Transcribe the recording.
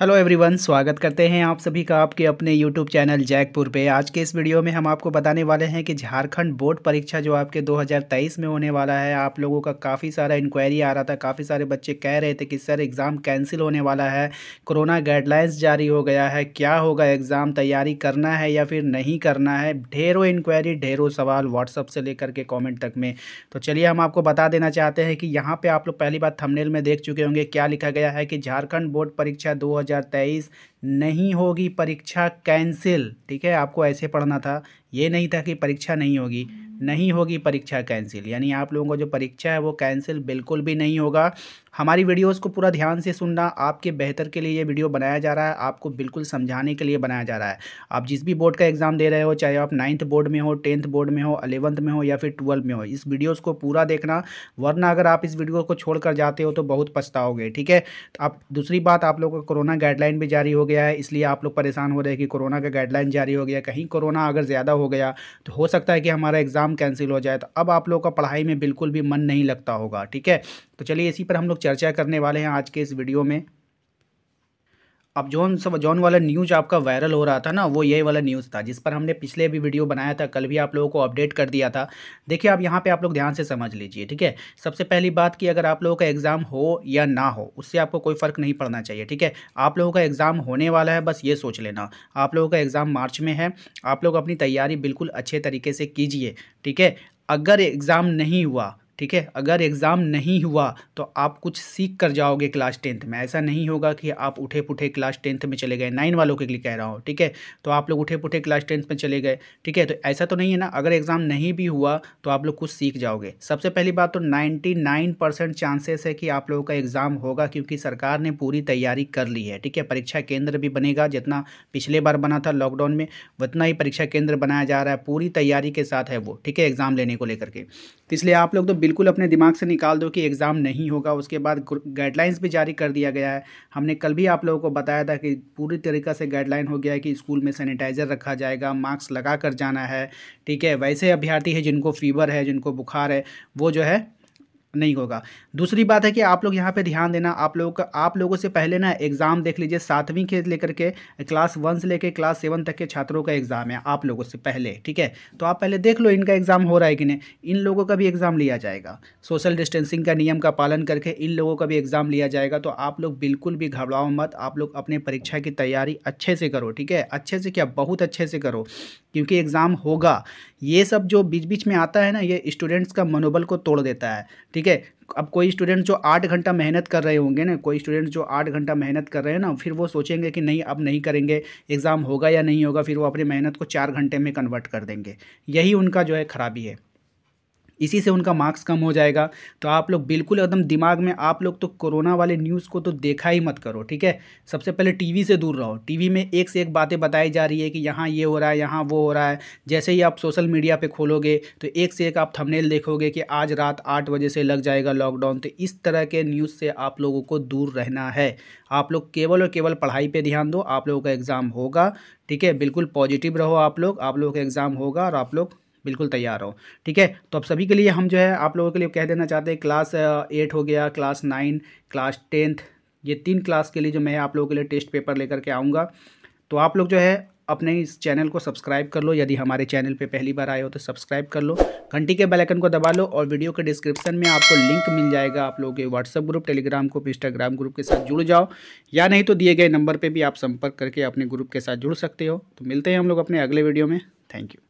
hello everyone स्वागत करते हैं आप सभी का आपके अपने यूट्यूब चैनल जैकपुर पे आज के इस वीडियो में हम आपको बताने वाले हैं कि झारखंड बोर्ड परीक्षा जो आपके 2023 में होने वाला है आप लोगों का काफ़ी सारा इंक्वायरी आ रहा था काफ़ी सारे बच्चे कह रहे थे कि सर एग्ज़ाम कैंसिल होने वाला है कोरोना गाइडलाइंस जारी हो गया है क्या होगा एग्ज़ाम तैयारी करना है या फिर नहीं करना है ढेरों इंक्वायरी ढेरों सवाल व्हाट्सअप से लेकर के कॉमेंट तक में तो चलिए हम आपको बता देना चाहते हैं कि यहाँ पर आप लोग पहली बार थमनेल में देख चुके होंगे क्या लिखा गया है कि झारखंड बोर्ड परीक्षा दो 2023 नहीं होगी परीक्षा कैंसिल ठीक है आपको ऐसे पढ़ना था ये नहीं था कि परीक्षा नहीं होगी नहीं होगी परीक्षा कैंसिल यानी आप लोगों को जो परीक्षा है वो कैंसिल बिल्कुल भी नहीं होगा हमारी वीडियोस को पूरा ध्यान से सुनना आपके बेहतर के लिए ये वीडियो बनाया जा रहा है आपको बिल्कुल समझाने के लिए बनाया जा रहा है आप जिस भी बोर्ड का एग्ज़ाम दे रहे हो चाहे आप नाइन्थ बोर्ड में हो टेंथ बोर्ड में हो अलेवंथ में हो या फिर ट्वेल्थ में हो इस वीडियोज़ को पूरा देखना वरना अगर आप इस वीडियो को छोड़ कर जाते हो तो बहुत पछताओगे ठीक है आप दूसरी बात आप लोगों का कोरोना गाइडलाइन भी जारी हो गया है इसलिए आप लोग परेशान हो रहे हैं कि कोरोना का गाइडलाइन जारी हो गया कहीं कोरोना अगर ज़्यादा हो गया तो हो सकता है कि हमारा एग्ज़ाम एग्ज़ाम कैंसिल हो जाए तो अब आप लोगों का पढ़ाई में बिल्कुल भी मन नहीं लगता होगा ठीक है तो चलिए इसी पर हम लोग चर्चा करने वाले हैं आज के इस वीडियो में अब जौन सब जौन वाला न्यूज आपका वायरल हो रहा था ना वो यही वाला न्यूज़ था जिस पर हमने पिछले भी वीडियो बनाया था कल भी आप लोगों को अपडेट कर दिया था देखिए आप यहाँ पे आप लोग ध्यान से समझ लीजिए ठीक है सबसे पहली बात कि अगर आप लोगों का एग्ज़ाम हो या ना हो उससे आपको कोई फ़र्क नहीं पड़ना चाहिए ठीक है आप लोगों का एग्ज़ाम होने वाला है बस ये सोच लेना आप लोगों का एग्ज़ाम मार्च में है आप लोग अपनी तैयारी बिल्कुल अच्छे तरीके से कीजिए ठीक है अगर एग्ज़ाम नहीं हुआ ठीक है अगर एग्ज़ाम नहीं हुआ तो आप कुछ सीख कर जाओगे क्लास टेंथ में ऐसा नहीं होगा कि आप उठे पुठे क्लास टेंथ में चले गए नाइन वालों के लिए कह रहा हूँ ठीक है तो आप लोग उठे पुठे क्लास टेंथ में चले गए ठीक है तो ऐसा तो नहीं है ना अगर एग्ज़ाम नहीं भी हुआ तो आप लोग कुछ सीख जाओगे सबसे पहली बात तो नाइन्टी नाइन परसेंट चांसेस है कि आप लोगों का एग्ज़ाम होगा क्योंकि सरकार ने पूरी तैयारी कर ली है ठीक है परीक्षा केंद्र भी बनेगा जितना पिछले बार बना था लॉकडाउन में उतना ही परीक्षा केंद्र बनाया जा रहा है पूरी तैयारी के साथ है वो ठीक है एग्ज़ाम लेने को लेकर के तो इसलिए आप लोग तो बिल्कुल अपने दिमाग से निकाल दो कि एग्ज़ाम नहीं होगा उसके बाद गाइडलाइंस भी जारी कर दिया गया है हमने कल भी आप लोगों को बताया था कि पूरी तरीका से गाइडलाइन हो गया है कि स्कूल में सैनिटाइज़र रखा जाएगा मास्क लगा कर जाना है ठीक है वैसे अभ्यर्थी है जिनको फीवर है जिनको बुखार है वो जो है नहीं होगा दूसरी बात है कि आप लोग यहाँ पे ध्यान देना आप लोगों का आप लोगों से पहले ना एग्ज़ाम देख लीजिए सातवीं के लेकर के क्लास वन से लेकर क्लास सेवन तक के छात्रों का एग्ज़ाम है आप लोगों से पहले ठीक है तो आप पहले देख लो इनका एग्ज़ाम हो रहा है कि नहीं इन लोगों का भी एग्ज़ाम लिया जाएगा सोशल डिस्टेंसिंग का नियम का पालन करके इन लोगों का भी एग्ज़ाम लिया जाएगा तो आप लोग बिल्कुल भी घबराओ मत आप लोग अपने परीक्षा की तैयारी अच्छे से करो ठीक है अच्छे से क्या बहुत अच्छे से करो क्योंकि एग्ज़ाम होगा ये सब जो बीच बीच में आता है ना ये स्टूडेंट्स का मनोबल को तोड़ देता है ठीक है अब कोई स्टूडेंट जो आठ घंटा मेहनत कर रहे होंगे ना कोई स्टूडेंट जो आठ घंटा मेहनत कर रहे हैं ना फिर वो सोचेंगे कि नहीं अब नहीं करेंगे एग्ज़ाम होगा या नहीं होगा फिर वो अपनी मेहनत को चार घंटे में कन्वर्ट कर देंगे यही उनका जो है ख़राबी है इसी से उनका मार्क्स कम हो जाएगा तो आप लोग बिल्कुल एकदम दिमाग में आप लोग तो कोरोना वाले न्यूज़ को तो देखा ही मत करो ठीक है सबसे पहले टीवी से दूर रहो टीवी में एक से एक बातें बताई जा रही है कि यहाँ ये हो रहा है यहाँ वो हो रहा है जैसे ही आप सोशल मीडिया पर खोलोगे तो एक से एक आप थमनेल देखोगे कि आज रात आठ बजे से लग जाएगा लॉकडाउन तो इस तरह के न्यूज़ से आप लोगों को दूर रहना है आप लोग केवल और केवल पढ़ाई पर ध्यान दो आप लोगों का एग्ज़ाम होगा ठीक है बिल्कुल पॉजिटिव रहो आप लोग आप लोगों का एग्ज़ाम होगा और आप लोग बिल्कुल तैयार हो ठीक है तो अब सभी के लिए हम जो है आप लोगों के लिए कह देना चाहते हैं क्लास एट हो गया क्लास नाइन क्लास टेंथ ये तीन क्लास के लिए जो मैं आप लोगों के लिए टेस्ट पेपर लेकर के आऊँगा तो आप लोग जो है अपने इस चैनल को सब्सक्राइब कर लो यदि हमारे चैनल पे पहली बार आए हो तो सब्सक्राइब कर लो घंटी के बेल आइकन को दबा लो और वीडियो के डिस्क्रिप्शन में आपको लिंक मिल जाएगा आप लोगों के WhatsApp group Telegram group Instagram group के साथ जुड़ जाओ या नहीं तो दिए गए नंबर पर भी आप संपर्क करके अपने ग्रुप के साथ जुड़ सकते हो तो मिलते हैं हम लोग अपने अगले वीडियो में थैंक यू